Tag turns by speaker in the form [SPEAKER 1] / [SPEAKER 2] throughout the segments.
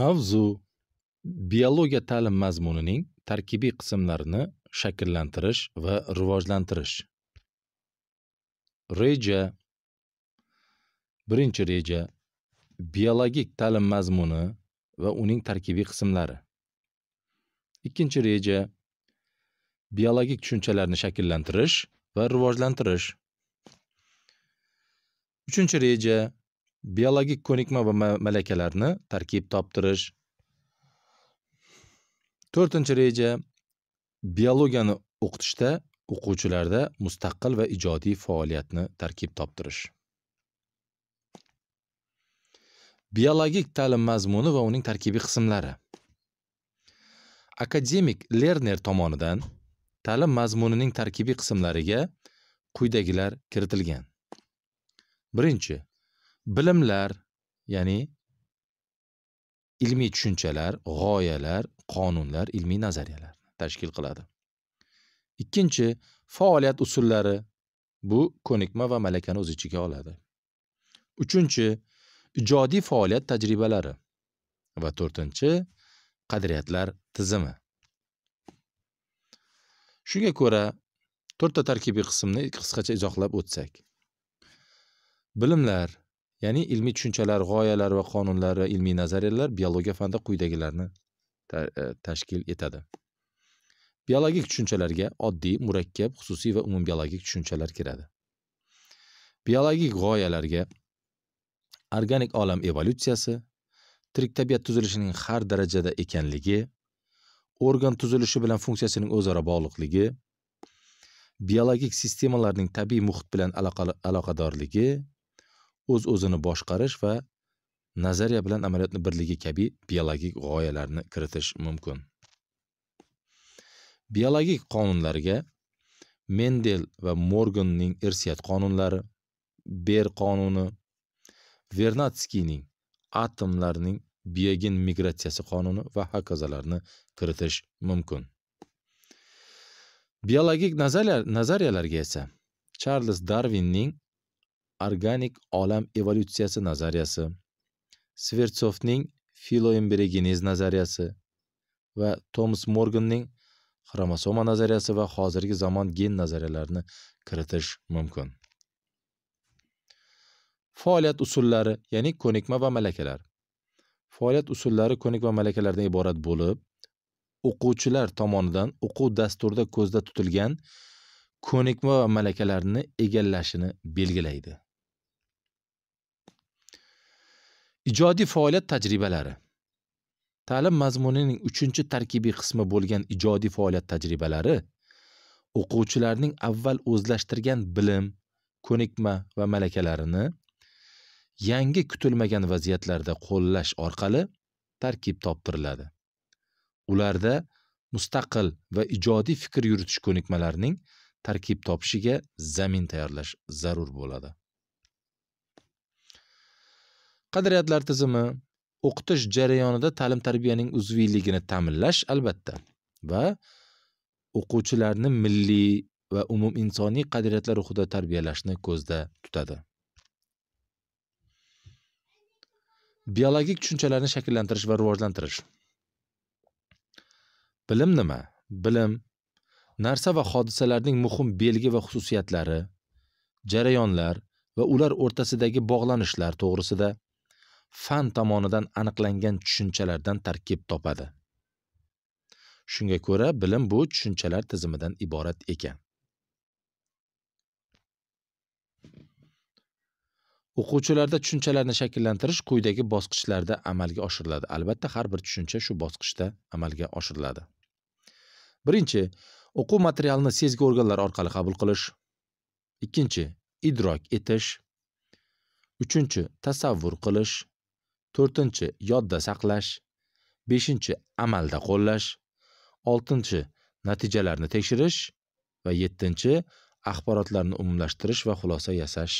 [SPEAKER 1] mavzu biologiya ta'lim mazmunining tarkibiy qismlarini shakllantirish va rivojlantirish reja birinchi reja biologik ta'lim mazmuni va uning tarkibiy qismlari ikkinchi reja biologik tushunchalarni shakllantirish va rivojlantirish uchinchi reja biologik ko'nikma va malakalarni tarkib toptirish to'rtinchi reja biologiyani o'qitishda o'quvchilarda mustaqil va ijodiy faoliyatni tarkib toptirish biologik ta'lim mazmuni va uning tarkibiy qismlari akademik lerner tomonidan ta'lim mazmunining tarkibiy qismlariga quyidagilar kiritilgan birinchi bilimlar ya'ni ilmiy tushunchalar g'oyalar qonunlar ilmiy nazariyalarni tashkil qiladi ikkinchi faoliyat usullari bu ko'nikma va malakani o'z ichiga oladi uchinchi ijodiy faoliyat tajribalari va to'rtinchi qadriyatlar tizimi shunga ko'ra to'rtta tarkibiy qismni qisqacha izohlab o'tsak bilimlar ya'ni ilmiy tushunchalar g'oyalar va qonunlari ilmiy nazariyalar biologiya fanida quyidagilarni e, tashkil etadi biologik tushunchalarga oddiy murakkab xususiy va umumbiologik tushunchalar kiradi biologik g'oyalarga organik olam evolyutsiyasi tirik tabiat tuzilishining har darajada ekanligi organ tuzilishi bilan funksiyasining o'zaro bog'liqligi biologik sistemalarning tabiiy muhit bilan aloqadorligi o'z uz o'zini boshqarish va nazariya bilan amaliyotni birligi kabi biologik g'oyalarni kiritish mumkin biologik qonunlarga mendel va morganning irsiyat qonunlari ber qonuni vernatskiyning atomlarning biogen migratsiyasi qonuni va hokazolarni kiritish mumkin biologik nazariyalarga esa charles darvinning organik olam evolyutsiyasi nazariyasi svertsovning filoembriogenez nazariyasi va tomas morganning xromosoma nazariyasi va hozirgi zamon gen nazariyalarini kiritish mumkin faoliyat usullari ya'ni ko'nikma va malakalar faoliyat usullari ko'nikma malakalardan iborat bo'lib o'quvchilar tomonidan o'quv dasturida ko'zda tutilgan ko'nikma va malakalarni egallashini belgilaydi ijodiy faoliyat tajribalari ta'lim mazmunining uchinchi tarkibiy qismi bo'lgan ijodiy faoliyat tajribalari o'quvchilarning avval o'zlashtirgan bilim ko'nikma va malakalarini yangi kutilmagan vaziyatlarda qo'llash orqali tarkib toptiriladi ularda mustaqil va ijodiy fikr yuritish ko'nikmalarining tarkib topishiga zamin tayyorlash zarur bo'ladi qadriyatlar tizimi o'qitish jarayonida ta'lim tarbiyaning uzviyligini ta'minlash albatta va o'quvchilarni milliy va umuminsoniy qadriyatlar ruhida tarbiyalashni ko'zda tutadi biologik tushunchalarni shakllantirish va rivojlantirish bilim nima bilim narsa va hodisalarning muhim belgi va xususiyatlari jarayonlar va ular o'rtasidagi bog'lanishlar to'g'risida fan tomonidan aniqlangan tushunchalardan tarkib topadi shunga ko'ra bilim bu tushunchalar tizimidan iborat ekan o'quvchilarda tushunchalarni shakllantirish quyidagi bosqichlarda amalga oshiriladi albatta har bir tushuncha shu bosqichda amalga oshiriladi birinchi o'quv materialini sezgi organlari orqali qabul qilish ikkinchi idrok etish uchinchi tasavvur qilish to'rtinchi yodda saqlash beshinchi amalda qo'llash oltinchi natijalarni tekshirish va yettinchi axborotlarni umumlashtirish va xulosa yasash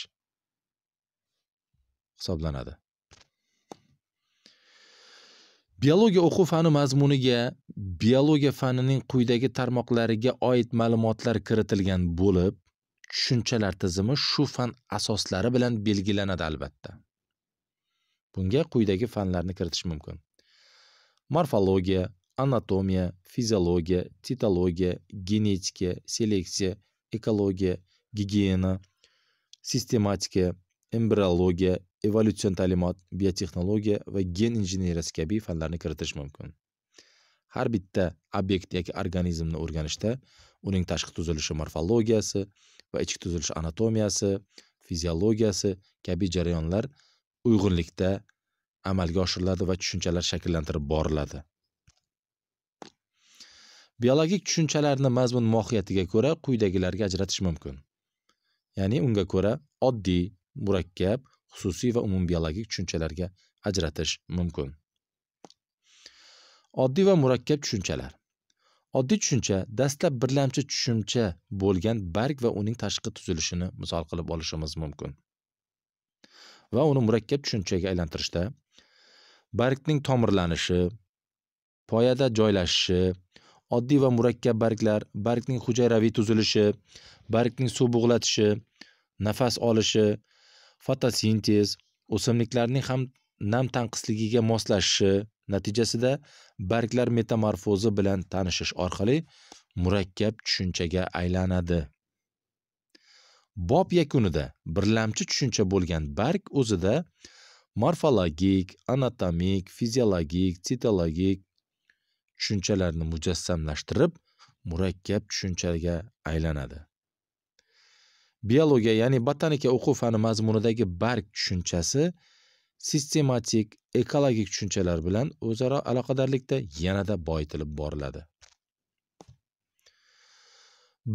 [SPEAKER 1] hisoblanadi biologiya o'quv fani mazmuniga biologiya fanining quyidagi tarmoqlariga oid ma'lumotlar kiritilgan bo'lib tushunchalar tizimi shu fan asoslari bilan belgilanadi albatta Bunga quyidagi fanlarni kiritish mumkin. Morfologiya, anatomiya, fiziologiya, titologiya, genetika, seleksiya, ekologiya, gigiyena, sistematika, embriologiya, evolyutsion ta'limot, biotexnologiya va gen injeneriyasi kabi fanlarni kiritish mumkin. Har bitta obyekt yoki organizmni o'rganishda uning tashqi tuzilishi morfologiyasi va ichki tuzilish anatomiyasi, fiziologiyasi kabi jarayonlar uyg'unlikda amalga oshiriladi va tushunchalar shakllantirib boriladi biologik tushunchalarni mazmun mohiyatiga ko'ra quyidagilarga ajratish mumkin ya'ni unga ko'ra oddiy murakkab xususiy va umumbiologik tushunchalarga ajratish mumkin oddiy va murakkab tushunchalar oddiy tushuncha dastlab birlamchi tushuncha bo'lgan barg va uning tashqi tuzilishini misol qilib olishimiz mumkin va uni murakkab tushunchaga aylantirishda bargning tomirlanishi poyada joylashishi oddiy va murakkab barglar bargning hujayraviy tuzilishi bargning suv bug'latishi nafas olishi fotosintez o'simliklarning ham nam tanqisligiga moslashishi natijasida barglar metamorfozi bilan tanishish orqali murakkab tushunchaga aylanadi bob yakunida birlamchi tushuncha bo'lgan barg o'zida morfologik anatomik fiziologik sitologik tushunchalarni mujassamlashtirib murakkab tushunchaga aylanadi biologiya ya'ni botanika o'quv fani mazmunidagi barg tushunchasi sistematik ekologik tushunchalar bilan o'zaro aloqadorlikda yanada boyitilib boriladi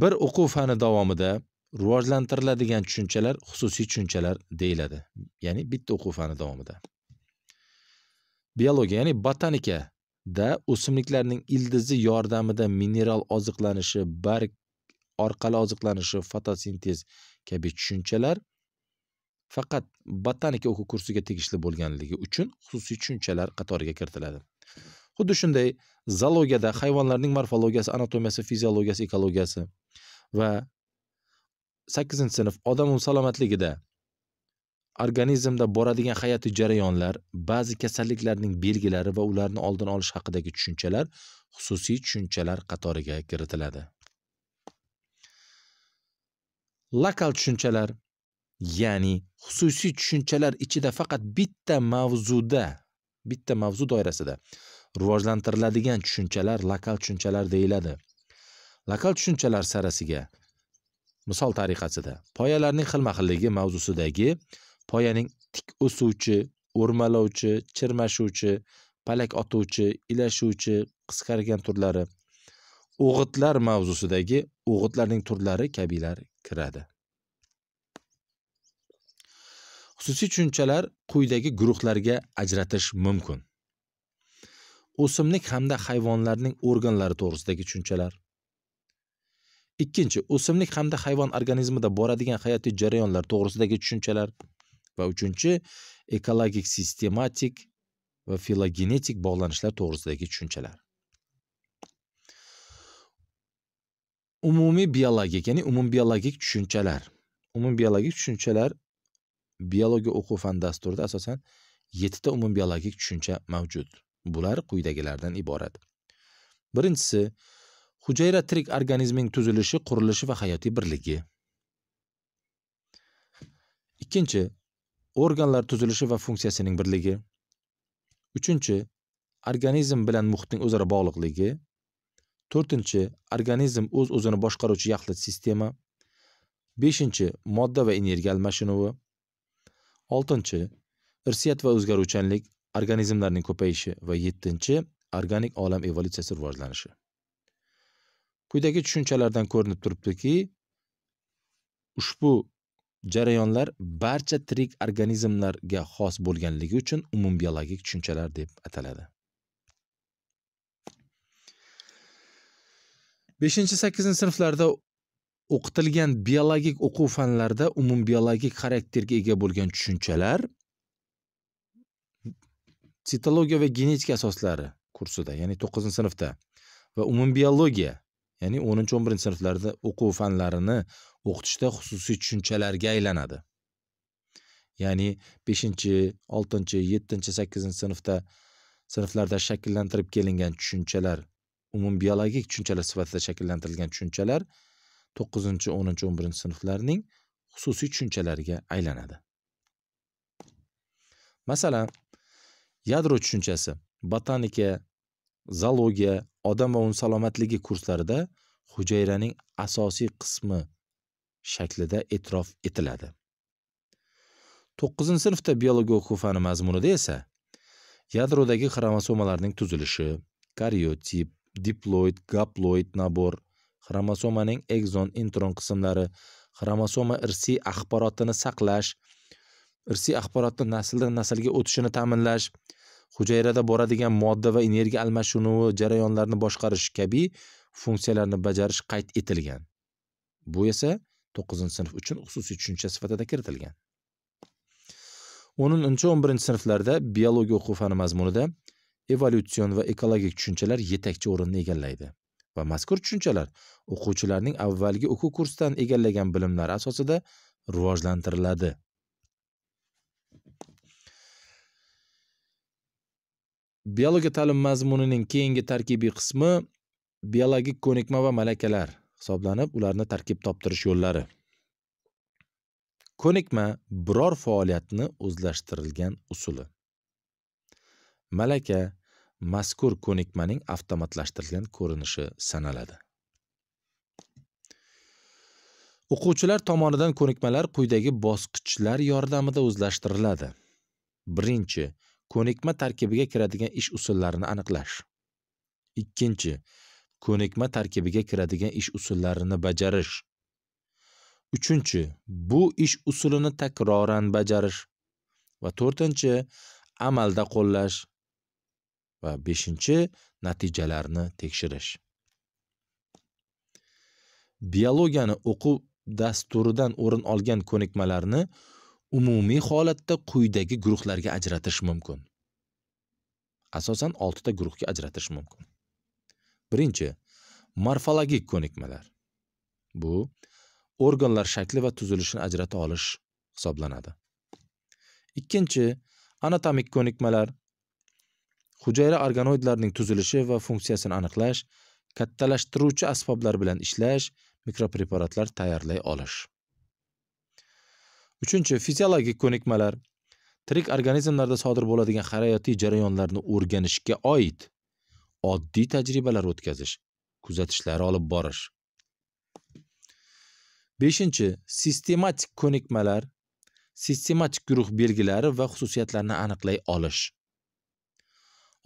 [SPEAKER 1] bir o'quv fani davomida rivojlantiriladigan tushunchalar xususiy tushunchalar deyiladi ya'ni bitta o'quv fani davomida biologiya ya'ni botanikada o'simliklarning ildizi yordamida mineral oziqlanishi barg orqali oziqlanishi fotosintez kabi tushunchalar faqat botanika o'quv kursiga tegishli bo'lganligi uchun xususiy tushunchalar qatoriga kiritiladi xuddi shunday zoologiyada hayvonlarning morfologiyasi anatomiyasi fiziologiyasi ekologiyasi va sakkizinchi sinf odam salomatligida organizmda boradigan hayotiy jarayonlar ba'zi kasalliklarning belgilari va ularni oldini olish haqidagi tushunchalar xususiy tushunchalar qatoriga kiritiladi lokal tushunchalar ya'ni xususiy tushunchalar ichida faqat bitta mavzuda bitta mavzu doirasida rivojlantiriladigan tushunchalar lokal tushunchalar deyiladi lokal tushunchalar sarasiga misol tariqasida poyalarning xilma xilligi mavzusidagi poyaning tik o'suvchi o'rmalovchi chirmashuvchi palak otuvchi ilashuvchi qisqargan turlari o'g'itlar mavzusidagi o'g'itlarning turlari kabilar kiradi xususiy tushunchalar quyidagi guruhlarga ajratish mumkin o'simlik hamda hayvonlarning organlari to'g'risidagi tushunchalar ikkinchi o'simlik hamda hayvon organizmida boradigan hayotiy jarayonlar to'g'risidagi tushunchalar va uchinchi ekologik sistematik va filogenetik bog'lanishlar to'g'risidagi tushunchalar umumiy biologik ya'ni umumbiologik tushunchalar umumbiologik tushunchalar biologiya o'quv fan dasturida asosan yettita umumbiologik tushuncha mavjud bular quyidagilardan iborat birinchisi hujayra tirik organizmning tuzilishi qurilishi va hayotiy birligi ikkinchi organlar tuzilishi va funksiyasining birligi uchinchi organizm bilan muhitning o'zaro bog'liqligi to'rtinchi organizm o'z uz o'zini boshqaruvchi yaxlit sistema beshinchi modda va energiya almashinuvi oltinchi irsiyat va o'zgaruvchanlik organizmlarning ko'payishi va yettinchi organik olam evolyutsiyasi rivojlanishi Quyidagi tushunchalardan ko'rinib turibdiki, ushbu jarayonlar barcha tirik organizmlarga xos bo'lganligi uchun umumbiologik tushunchalar deb ataladi. 5-8 sinflarda o'qitilgan biologik o'quv fanlarida umumbiologik xarakterga ega bo'lgan tushunchalar sitologiya va genetika asoslari kursida, ya'ni 9 sinfda va umumbiologiya ya'ni 10-11 sinflarda o'quv fanlarini o'qitishda xususiy tushunchalarga aylanadi. Ya'ni 5 oltinchi 6 sakkizinchi 7 8 sinfda sinflarda shakllantirib kelingan tushunchalar, umumbiologik tushunchalar sifatida shakllantirilgan tushunchalar 9 o'ninchi 10 birinchi 11 sinflarning xususiy tushunchalariga aylanadi. Masalan, yadro tushunchasi botanika, zoologiya, odam va un salomatligi kurslarida hujayraning asosiy qismi shaklida e'tirof etiladi. 9-sinfda biologiya o'quv fani mazmunida esa yadrodagi xromosomalarning tuzilishi, kariotip, diploid, gaploid nabor, xromosomaning egzon, intron qismlari, xromosoma irsiy axborotini saqlash, irsiy axborotni nasldan naslga o'tishini ta'minlash, hujayrada boradigan modda va energiya almashinuvi jarayonlarini boshqarish kabi funksiyalarni bajarish qayd etilgan bu esa to'qqizinchi sinf uchun xususiy tushuncha sifatida kiritilgan o'ninchi o'n birinchi sinflarda biologiya o'quv fani mazmunida evolyutsion va ekologik tushunchalar yetakchi o'rinni egallaydi va mazkur tushunchalar o'quvchilarning avvalgi o'quv kursidan egallagan bilimlari asosida rivojlantiriladi biologiya ta'lim mazmunining keyingi tarkibiy qismi biologik ko'nikma va malakalar hisoblanib ularni tarkib toptirish yo'llari ko'nikma biror faoliyatni o'zlashtirilgan usuli malaka mazkur ko'nikmaning avtomatlashtirilgan ko'rinishi sanaladi o'quvchilar tomonidan ko'nikmalar quyidagi bosqichlar yordamida o'zlashtiriladi birinchi ko'nikma tarkibiga kiradigan ish usullarini aniqlash ikkinchi ko'nikma tarkibiga kiradigan ish usullarini bajarish uchinchi bu ish usulini takroran bajarish va to'rtinchi amalda qo'llash va beshinchi natijalarni tekshirish biologiyani o'quv dasturidan o'rin olgan ko'nikmalarni umumiy holatda quyidagi guruhlarga ajratish mumkin. Asosan 6 ta guruhga ajratish mumkin. Birinchi, morfologik ko'nikmalar. Bu organlar shakli va tuzilishini ajrata olish hisoblanadi. Ikkinchi, anatomik ko'nikmalar. Hujayra organoidlarning tuzilishi va funksiyasini aniqlash, kattalashtiruvchi asboblar bilan ishlash, mikropreparatlar tayyorlay olish. uchinchi fiziologik ko'nikmalar tirik organizmlarda sodir bo'ladigan hayotiy jarayonlarni o'rganishga oid oddiy tajribalar o'tkazish kuzatishlar olib borish beshinchi sistematik ko'nikmalar sistematik guruh belgilari va xususiyatlarini aniqlay olish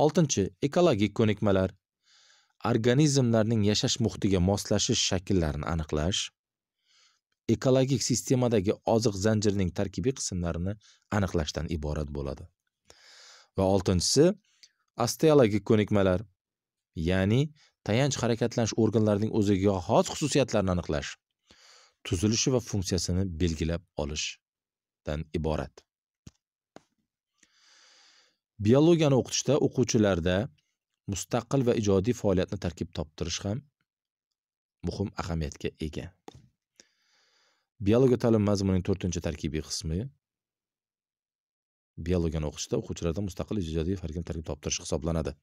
[SPEAKER 1] oltinchi ekologik ko'nikmalar organizmlarning yashash muhitiga moslashish shakllarini aniqlash ekologik sistemadagi oziq zanjirining tarkibiy qismlarini aniqlashdan iborat bo'ladi va oltinchisi osteologik ko'nikmalar ya'ni tayanch harakatlanish organlarining o'ziga xos xususiyatlarini aniqlash tuzilishi va funksiyasini belgilab olishdan iborat biologiyani o'qitishda o'quvchilarda mustaqil va ijodiy faoliyatni tarkib toptirish ham muhim ahamiyatga ega biologiya ta'lim mazmunining to'rtinchi tarkibiy qismi biologiyani o'qishda o'quvchilarda mustaqil ijodiy farkin tarkib toptirish hisoblanadi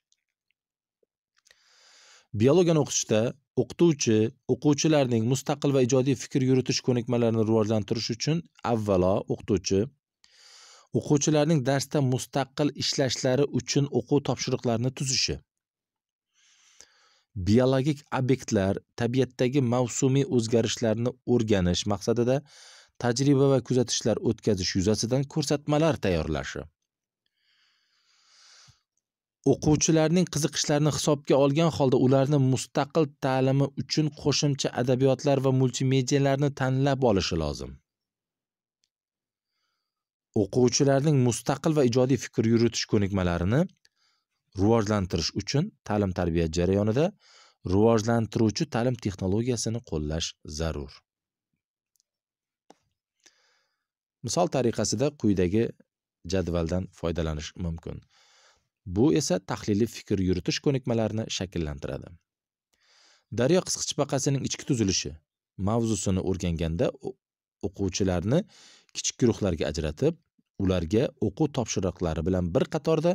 [SPEAKER 1] biologiyani o'qishda o'qituvchi o'quvchilarning mustaqil va ijodiy fikr yuritish ko'nikmalarini rivojlantirish uchun avvalo o'qituvchi o'quvchilarning darsda mustaqil ishlashlari uchun o'quv topshiriqlarini tuzishi biologik obyektlar tabiatdagi mavsumiy o'zgarishlarni o'rganish maqsadida tajriba va kuzatishlar o'tkazish yuzasidan ko'rsatmalar tayyorlashi o'quvchilarning qiziqishlarini hisobga olgan holda ularni mustaqil ta'limi uchun qo'shimcha adabiyotlar va multimedialarni tanlab olishi lozim o'quvchilarning mustaqil va ijodiy fikr yuritish ko'nikmalarini rivojlantirish uchun ta'lim tarbiya jarayonida rivojlantiruvchi ta'lim texnologiyasini qo'llash zarur misol tariqasida quyidagi jadvaldan foydalanish mumkin bu esa tahliliy fikr yuritish ko'nikmalarini shakllantiradi daryo qisqichbaqasining ichki tuzilishi mavzusini o'rganganda o'quvchilarni kichik guruhlarga ajratib ularga o'quv topshiriqlari bilan bir qatorda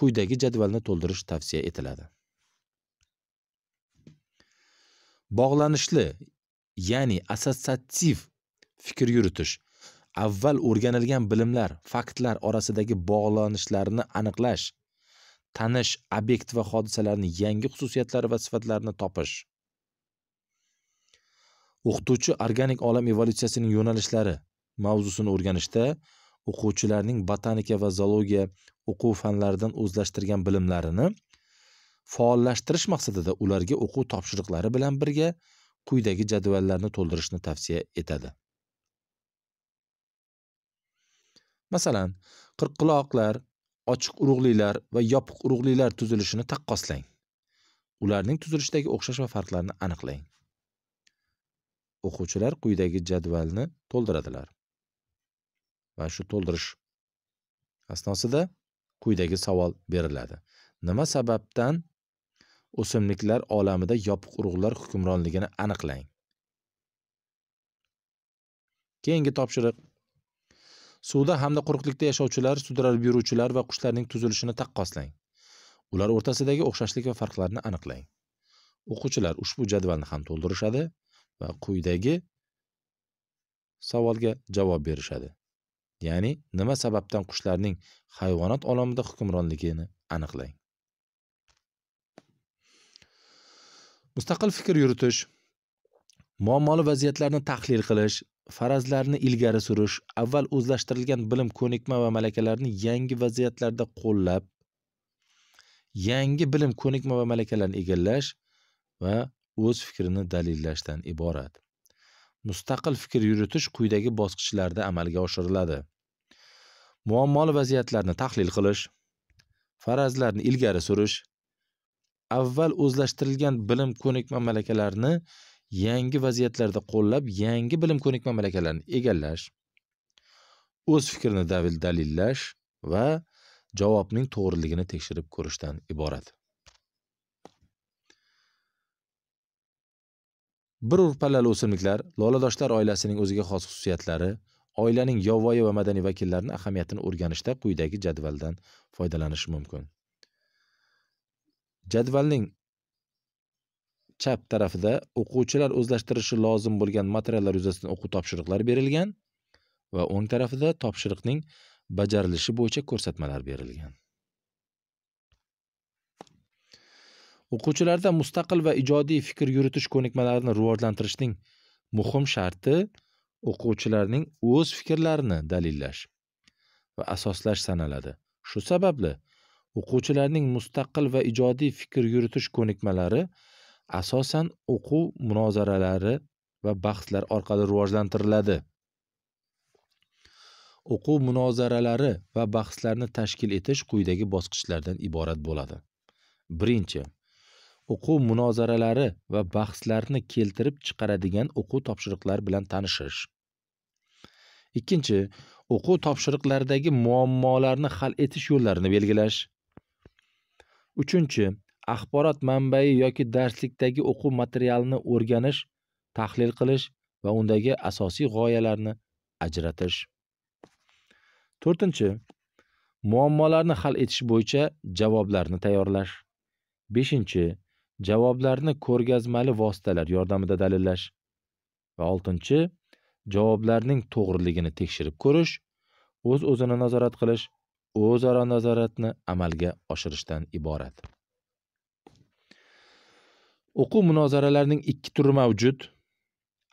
[SPEAKER 1] quyidagi jadvalni to'ldirish tavsiya etiladi bog'lanishli ya'ni assotsiativ fikr yuritish avval o'rganilgan bilimlar faktlar orasidagi bog'lanishlarni aniqlash tanish obyekt va hodisalarni yangi xususiyatlari va sifatlarini topish o'qituvchi organik olam evolyutsiyasining yo'nalishlari mavzusini o'rganishda o'quvchilarning botanika va zoologiya o'quv fanlaridan o'zlashtirgan bilimlarini faollashtirish maqsadida ularga o'quv topshiriqlari bilan birga quyidagi jadvallarni to'ldirishni tavsiya etadi masalan qirqquloqlar ochiq urug'lilar va yopiq urug'lilar tuzilishini taqqoslang ularning tuzilishidagi o'xshash va farqlarni aniqlang o'quvchilar quyidagi jadvalni to'ldiradilar va shu to'ldirish asnosida quyidagi savol beriladi nima sababdan o'simliklar olamida yopiq urug'lar hukmronligini aniqlang keyingi topshiriq suvda hamda quruqlikda yashovchilar sudralib yuruvchilar va qushlarning tuzilishini taqqoslang ular o'rtasidagi o'xshashlik va farqlarni aniqlang o'quvchilar ushbu jadvalni ham to'ldirishadi va quyidagi savolga javob berishadi ya'ni nima sababdan qushlarning hayvonot olamida hukmronligini aniqlang mustaqil fikr yuritish muammoli vaziyatlarni tahlil qilish farazlarni ilgari surish avval o'zlashtirilgan bilim ko'nikma va malakalarni yangi vaziyatlarda qo'llab yangi bilim ko'nikma va malakalarni egallash va o'z fikrini dalillashdan iborat mustaqil fikr yuritish quyidagi bosqichlarda amalga oshiriladi muammoli vaziyatlarni tahlil qilish farazlarni ilgari surish avval o'zlashtirilgan bilim ko'nikma malakalarni yangi vaziyatlarda qo'llab yangi bilim ko'nikma malakalarini egallash o'z fikrini dalil dalillash va javobning to'g'riligini tekshirib ko'rishdan iborat Bir urpalali o'simliklar loladoshlar oilasining o'ziga xos xususiyatlari, oilaning yovvoyi va madaniy vakillarini ahamiyatini o'rganishda quyidagi jadvaldan foydalanish mumkin. Jadvalning chap tarafida o'quvchilar o'zlashtirishi lozim bo'lgan materiallar yuzasidan o'quv topshiriqlari berilgan va o'ng tarafida topshiriqning bajarilishi bo'yicha ko'rsatmalar berilgan. o'quvchilarda mustaqil va ijodiy fikr yuritish ko'nikmalarini rivojlantirishning muhim sharti o'quvchilarning o'z fikrlarini dalillash va asoslash sanaladi shu sababli o'quvchilarning mustaqil va ijodiy fikr yuritish ko'nikmalari asosan o'quv munozaralari va bahslar orqali rivojlantiriladi o'quv munozaralari va bahslarni tashkil etish quyidagi bosqichlardan iborat bo'ladi birinchi o'quv munozaralari va bahslarni keltirib chiqaradigan o'quv topshiriqlar bilan tanishish ikkinchi o'quv topshiriqlaridagi muammolarni hal etish yo'llarini belgilash uchinchi axborot manbai yoki darslikdagi o'quv materialini o'rganish tahlil qilish va undagi asosiy g'oyalarni ajratish to'rtinchi muammolarni hal etish bo'yicha javoblarni tayyorlash beshinchi javoblarni ko'rgazmali vositalar yordamida dalillash va oltinchi javoblarning to'g'riligini tekshirib ko'rish o'z o'zini nazorat qilish o'zaro nazoratni amalga oshirishdan iborat o'quv munozaralarining ikki turi mavjud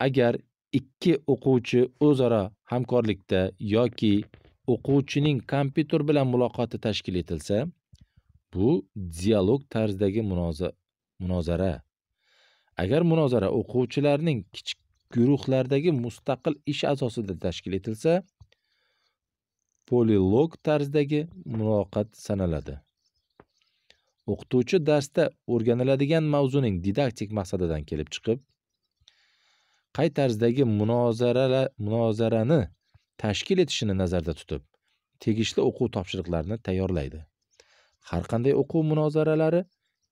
[SPEAKER 1] agar ikki o'quvchi o'zaro hamkorlikda yoki o'quvchining kompyuter bilan muloqoti tashkil etilsa bu dialog tarzidagi munozara agar munozara o'quvchilarning kichik guruhlardagi mustaqil ish asosida tashkil etilsa polilog tarzidagi muloqot sanaladi o'qituvchi darsda o'rganiladigan mavzuning didaktik maqsadidan kelib chiqib qay tarzdagi munozara munozarani tashkil etishini nazarda tutib tegishli o'quv topshiriqlarini tayyorlaydi har qanday o'quv munozaralari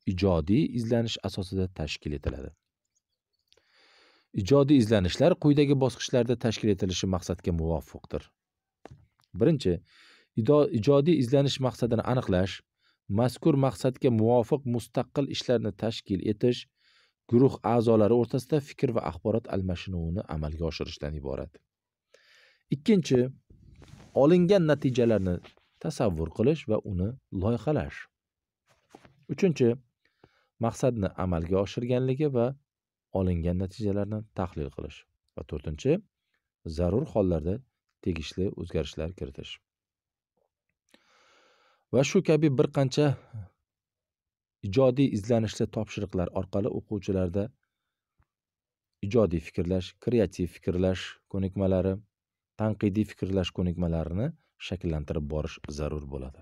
[SPEAKER 1] ijodiy izlanish asosida tashkil etiladi ijodiy izlanishlar quyidagi bosqichlarda tashkil etilishi maqsadga muvofiqdir birinchi ijodiy izlanish maqsadini aniqlash mazkur maqsadga muvofiq mustaqil ishlarni tashkil etish guruh a'zolari o'rtasida fikr va axborot almashinuvini amalga oshirishdan iborat ikkinchi olingan natijalarni tasavvur qilish va uni loyihalash uchinchi maqsadni amalga oshirganligi va olingan natijalarni tahlil qilish va to'rtinchi zarur hollarda tegishli o'zgarishlar kiritish va shu kabi bir qancha ijodiy izlanishli topshiriqlar orqali o'quvchilarda ijodiy fikrlash kreativ fikrlash ko'nikmalari tanqidiy fikrlash ko'nikmalarini shakllantirib borish zarur bo'ladi